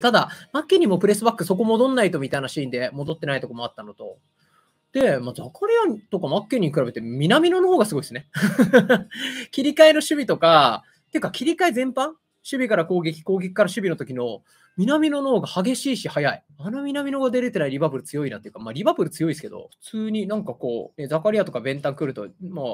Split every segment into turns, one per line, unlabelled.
ただ、マッケニーもプレスバックそこ戻んないとみたいなシーンで戻ってないとこもあったのと、で、まあ、ザカリアとかマッケニーに比べて南野の方がすごいですね。切り替えの守備とか、っていうか切り替え全般守備から攻撃、攻撃から守備の時の南野の方が激しいし速い。あの南野が出れてないリバプル強いなっていうか、まあリバプル強いですけど、普通になんかこう、ね、ザカリアとかベンタン来ると、まあ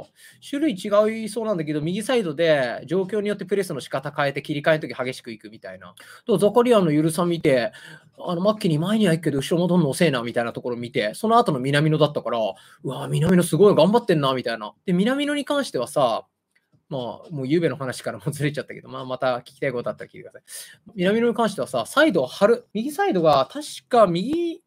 種類違いそうなんだけど、右サイドで状況によってプレスの仕方変えて切り替えの時激しくいくみたいな。とザカリアの緩さ見て、あの末期に前には行くけど後ろもどんどん遅えなみたいなところ見て、その後の南野だったから、うわ、南野すごい頑張ってんなみたいな。で、南野に関してはさ、まあ、もううべの話からもずれちゃったけど、まあ、また聞きたいことあったら聞いてください。南野に関してはさ、サイドを張る。右サイドが、確か右、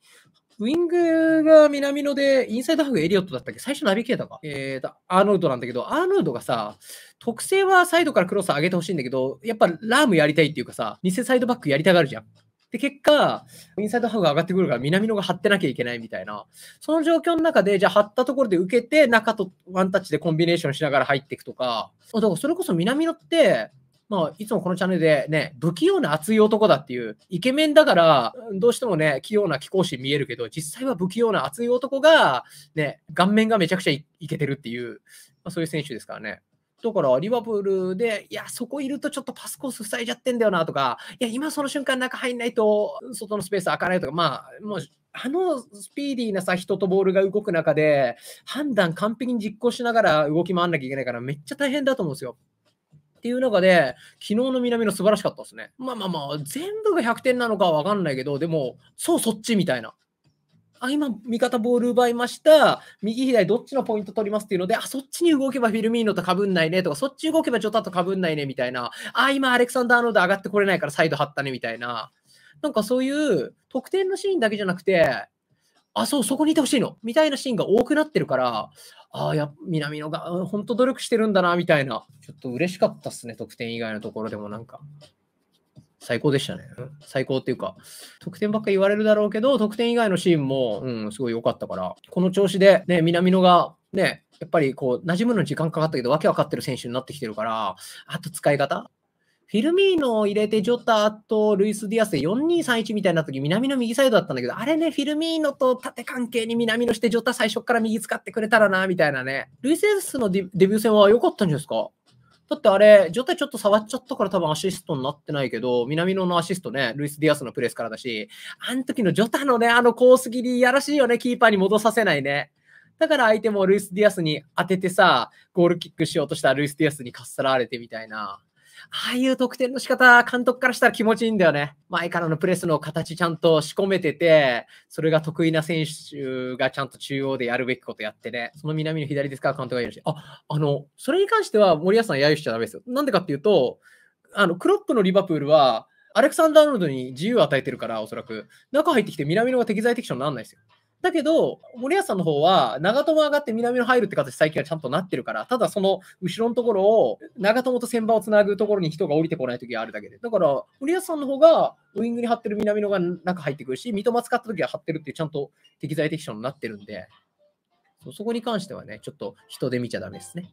ウィングが南野で、インサイドハーフエリオットだったっけ最初ナビゲーターえーと、アーノルドなんだけど、アーノルドがさ、特性はサイドからクロス上げてほしいんだけど、やっぱラームやりたいっていうかさ、偽サイドバックやりたがるじゃん。で、結果、インサイドハーフが上がってくるから南野が張ってなきゃいけないみたいな、その状況の中で、じゃあ張ったところで受けて、中とワンタッチでコンビネーションしながら入っていくとか、だからそれこそ南野って、まあ、いつもこのチャンネルでね、不器用な熱い男だっていう、イケメンだから、どうしてもね、器用な貴公子見えるけど、実際は不器用な熱い男が、ね、顔面がめちゃくちゃいけてるっていう、まあ、そういう選手ですからね。だからリバプールで、いや、そこいるとちょっとパスコース塞いじゃってんだよなとか、いや、今その瞬間中入んないと、外のスペース開かないとか、まあ、もう、あのスピーディーなさ、人とボールが動く中で、判断完璧に実行しながら動き回んなきゃいけないから、めっちゃ大変だと思うんですよ。っていう中で、昨日の南の素晴らしかったですね。まあまあまあ、全部が100点なのかはわかんないけど、でも、そう、そっちみたいな。あ、今、味方ボール奪いました。右、左、どっちのポイント取りますっていうので、あ、そっちに動けばフィルミーノとかぶんないねとか、そっち動けばジョタとかぶんないねみたいな。あ、今、アレクサンダーノード上がってこれないからサイド張ったねみたいな。なんかそういう得点のシーンだけじゃなくて、あ、そう、そこにいてほしいのみたいなシーンが多くなってるから、ああ、や、南野が、本当努力してるんだな、みたいな。ちょっと嬉しかったっすね、得点以外のところでもなんか。最高でしたね。最高っていうか、得点ばっか言われるだろうけど、得点以外のシーンも、うん、すごい良かったから、この調子で、ね、南野が、ね、やっぱりこう、馴染むのに時間かかったけど、わけわかってる選手になってきてるから、あと使い方フィルミーノを入れて、ジョタとルイス・ディアスで4231みたいな時、南の右サイドだったんだけど、あれね、フィルミーノと縦関係に南のして、ジョタ最初から右使ってくれたらな、みたいなね。ルイス・ディアスのデビュー戦は良かったんじゃないですかだってあれ、状態ちょっと触っちゃったから多分アシストになってないけど、南野のアシストね、ルイス・ディアスのプレスからだし、あの時のジョタのね、あのコース切り、やらしいよね、キーパーに戻させないね。だから相手もルイス・ディアスに当ててさ、ゴールキックしようとしたルイス・ディアスにかっさらわれてみたいな。ああいう得点の仕方、監督からしたら気持ちいいんだよね。前からのプレスの形ちゃんと仕込めてて、それが得意な選手がちゃんと中央でやるべきことやってね、その南の左ですか監督がいるし、あ、あの、それに関しては森保さん揶揄しちゃダメですよ。なんでかっていうと、あの、クロップのリバプールは、アレクサンダー・アーノルドに自由を与えてるから、おそらく、中入ってきて南のが適材適所にならないですよ。だけど、森保さんの方は、長友上がって南の入るって形、最近はちゃんとなってるから、ただその後ろのところを、長友と先場をつなぐところに人が降りてこない時があるだけで、だから、森保さんの方が、ウイングに張ってる南野が中入ってくるし、三笘使った時は張ってるっていう、ちゃんと適材適所になってるんで、そこに関してはね、ちょっと人で見ちゃダメですね。